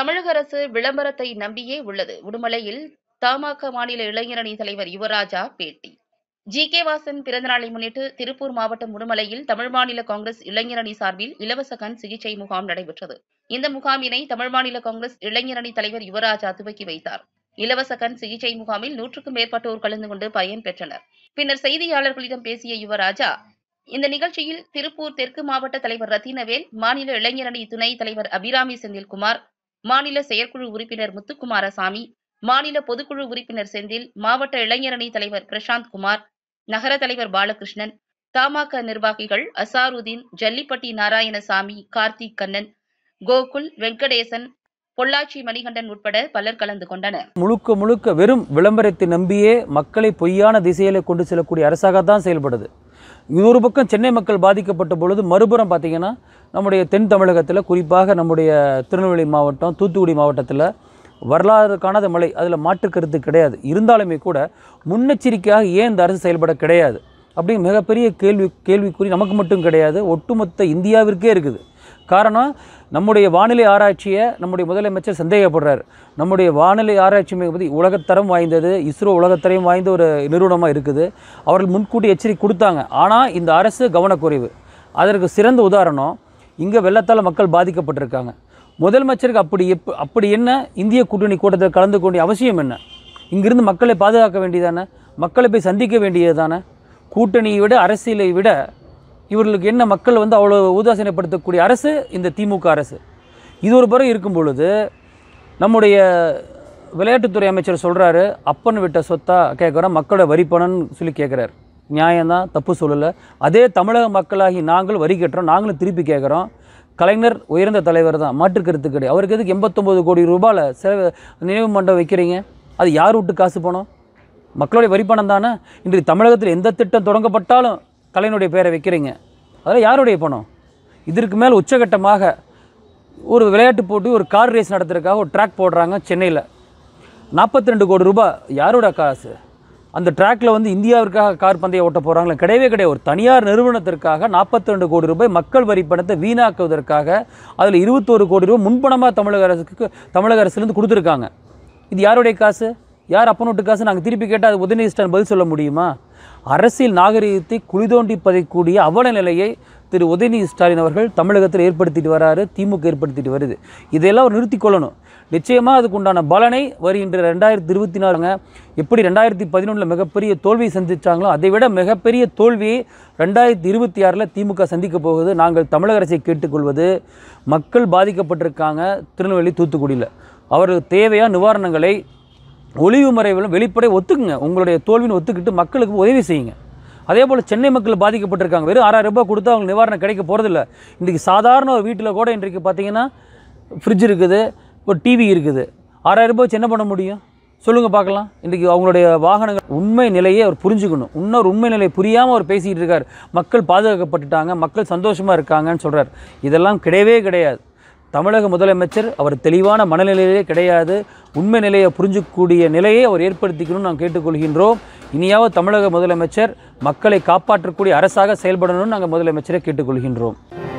தமிழக அரசு விளம்பரத்தை நம்பியே உள்ளது உடுமலையில் தமாக மாநில இளைஞரணி தலைவர் யுவராஜா பேட்டி ஜி கே வாசன் பிறந்தநாளை முன்னிட்டு திருப்பூர் மாவட்டம் உடுமலையில் தமிழ் மாநில காங்கிரஸ் இளைஞரணி சார்பில் இலவச கண் சிகிச்சை முகாம் நடைபெற்றது இந்த முகாமினை தமிழ் மாநில காங்கிரஸ் இளைஞரணி தலைவர் யுவராஜா துவக்கி வைத்தார் இலவச கண் சிகிச்சை முகாமில் நூற்றுக்கும் மேற்பட்டோர் கலந்து கொண்டு பயன் பெற்றனர் பின்னர் செய்தியாளர்களிடம் பேசிய யுவராஜா இந்த நிகழ்ச்சியில் திருப்பூர் தெற்கு மாவட்ட தலைவர் ரத்தினவேல் மாநில இளைஞரணி துணைத் தலைவர் அபிராமி செந்தில்குமார் மாநில செயற்குழு உறுப்பினர் முத்துக்குமாரசாமி மாநில பொதுக்குழு உறுப்பினர் செந்தில் மாவட்ட இளைஞரணி தலைவர் பிரசாந்த் குமார் நகர தலைவர் பாலகிருஷ்ணன் தமாக நிர்வாகிகள் அசாருதீன் ஜல்லிப்பட்டி நாராயணசாமி கார்த்திக் கண்ணன் கோகுல் வெங்கடேசன் பொள்ளாச்சி மணிகண்டன் உட்பட பலர் கலந்து கொண்டனர் முழுக்க முழுக்க வெறும் விளம்பரத்தை நம்பியே மக்களை பொய்யான திசையில கொண்டு செல்லக்கூடிய அரசாக தான் செயல்படுது இது ஒரு பக்கம் சென்னை மக்கள் பாதிக்கப்பட்ட பொழுது மறுபுறம் பார்த்திங்கன்னா நம்முடைய தென் தமிழகத்தில் குறிப்பாக நம்முடைய திருநெல்வேலி மாவட்டம் தூத்துக்குடி மாவட்டத்தில் வரலாறு காணாத மழை அதில் மாற்றுக்கருத்து கிடையாது இருந்தாலுமே கூட முன்னெச்சரிக்கையாக ஏன் இந்த அரசு செயல்பட கிடையாது அப்படிங்கிற மிகப்பெரிய கேள்வி கேள்விக்குறி நமக்கு மட்டும் கிடையாது ஒட்டுமொத்த இந்தியாவிற்கே இருக்குது காரணம் நம்முடைய வானிலை ஆராய்ச்சியை நம்முடைய முதலமைச்சர் சந்தேகப்படுறார் நம்முடைய வானிலை ஆராய்ச்சி மிகுதி உலகத்தரம் வாய்ந்தது இஸ்ரோ உலகத்தரம் வாய்ந்த ஒரு நிறுவனமாக இருக்குது அவர்கள் முன்கூட்டி எச்சரிக்கை கொடுத்தாங்க ஆனால் இந்த அரசு கவனக்குறைவு அதற்கு சிறந்த உதாரணம் இங்கே வெள்ளத்தால் மக்கள் பாதிக்கப்பட்டிருக்காங்க முதலமைச்சருக்கு அப்படி எப் அப்படி என்ன இந்திய கூட்டணி கூட்டத்தில் கலந்து கொண்டிய அவசியம் என்ன இங்கிருந்து மக்களை பாதுகாக்க வேண்டியதானே மக்களை போய் சந்திக்க வேண்டியது தானே கூட்டணியை விட அரசியலை விட இவர்களுக்கு என்ன மக்கள் வந்து அவ்வளோ உதாசீனப்படுத்தக்கூடிய அரசு இந்த திமுக அரசு இது ஒரு பிறகு இருக்கும் பொழுது நம்முடைய விளையாட்டுத்துறை அமைச்சர் சொல்கிறாரு அப்பன் விட்ட சொத்தாக கேட்குறோம் மக்களை வரி சொல்லி கேட்குறாரு நியாயம்தான் தப்பு சொல்லலை அதே தமிழக மக்களாகி நாங்கள் வரி கட்டுறோம் நாங்களும் திருப்பி கேட்குறோம் கலைஞர் உயர்ந்த தலைவர் தான் மாற்று கருத்து கிடையாது அவருக்கு எதுக்கு எண்பத்தொம்பது கோடி ரூபாயில் சில நினைவு மண்டபம் வைக்கிறீங்க அது யார் விட்டு காசு போனோம் மக்களுடைய வரிப்பணம் தானே இன்றைக்கு தமிழகத்தில் எந்த திட்டம் தொடங்கப்பட்டாலும் கலைஞனுடைய பேரை வைக்கிறீங்க அதெல்லாம் யாருடைய பணம் இதற்கு மேல் உச்சகட்டமாக ஒரு விளையாட்டு போட்டி ஒரு கார் ரேஸ் நடத்துறதுக்காக ஒரு ட்ராக் போடுறாங்க சென்னையில் நாற்பத்தி ரெண்டு கோடி ரூபாய் யாரோட காசு அந்த ட்ராக்கில் வந்து இந்தியாவிற்காக கார் பந்தயம் ஓட்ட போகிறாங்களே கிடையவே கிடையாது ஒரு தனியார் நிறுவனத்திற்காக நாற்பத்தி ரெண்டு கோடி ரூபாய் மக்கள் வரி பணத்தை வீணாக்குவதற்காக அதில் இருபத்தோரு கோடி ரூபாய் முன்பணமாக தமிழக அரசுக்கு தமிழக அரசுலேருந்து கொடுத்துருக்காங்க இது யாருடைய காசு யார் அப்பனோட்டு காசு நாங்கள் திருப்பி கேட்டால் அது உதயநிதி ஸ்டாலின் பதில் சொல்ல முடியுமா அரசியல் நாகரிகத்தை குளிதோண்டி பதிக்கூடிய அவல நிலையை திரு உதயநிதி ஸ்டாலின் அவர்கள் தமிழகத்தில் ஏற்படுத்திட்டு வராரு திமுக ஏற்படுத்திட்டு வருது இதையெல்லாம் அவர் நிறுத்திக்கொள்ளணும் நிச்சயமாக அதுக்குண்டான பலனை வருகின்ற ரெண்டாயிரத்தி இருபத்தி நாலுங்க எப்படி ரெண்டாயிரத்தி பதினொன்றில் மிகப்பெரிய தோல்வியை சந்தித்தாங்களோ அதை விட மிகப்பெரிய தோல்வியை ரெண்டாயிரத்தி இருபத்தி ஆறில் திமுக சந்திக்க போகுது நாங்கள் தமிழக அரசை கேட்டுக்கொள்வது மக்கள் பாதிக்கப்பட்டிருக்காங்க திருநெல்வேலி தூத்துக்குடியில் அவர்களுக்கு தேவையான நிவாரணங்களை ஒளிவு மறைவிலும் வெளிப்படையை ஒத்துக்குங்க உங்களுடைய தோல்வின்னு ஒத்துக்கிட்டு மக்களுக்கு உதவி செய்யுங்க அதே போல் சென்னை மக்கள் பாதிக்கப்பட்டிருக்காங்க வெறும் ஆறாயிரம் ரூபாய் கொடுத்தா அவங்களுக்கு நிவாரணம் கிடைக்க போகிறதில்ல இன்றைக்கி சாதாரண ஒரு வீட்டில் கூட இன்றைக்கு பார்த்தீங்கன்னா ஃப்ரிட்ஜ் இருக்குது ஒரு டிவி இருக்குது ஆறாயிரம் ரூபாய் என்ன பண்ண முடியும் சொல்லுங்கள் பார்க்கலாம் இன்றைக்கி அவங்களுடைய வாகனங்கள் உண்மை நிலையை அவர் புரிஞ்சுக்கணும் இன்னொரு உண்மை நிலையை புரியாமல் அவர் பேசிக்கிட்டு இருக்கார் மக்கள் பாதுகாக்கப்பட்டுட்டாங்க மக்கள் சந்தோஷமாக இருக்காங்கன்னு சொல்கிறார் இதெல்லாம் கிடையவே கிடையாது தமிழக முதலமைச்சர் அவர் தெளிவான மனநிலையிலே கிடையாது உண்மை நிலையை புரிஞ்சக்கூடிய நிலையை அவர் ஏற்படுத்திக்கணும்னு நாம் கேட்டுக்கொள்கின்றோம் இனியாவது தமிழக முதலமைச்சர் மக்களை காப்பாற்றக்கூடிய அரசாக செயல்படணும்னு நாங்கள் முதலமைச்சரை கேட்டுக்கொள்கின்றோம்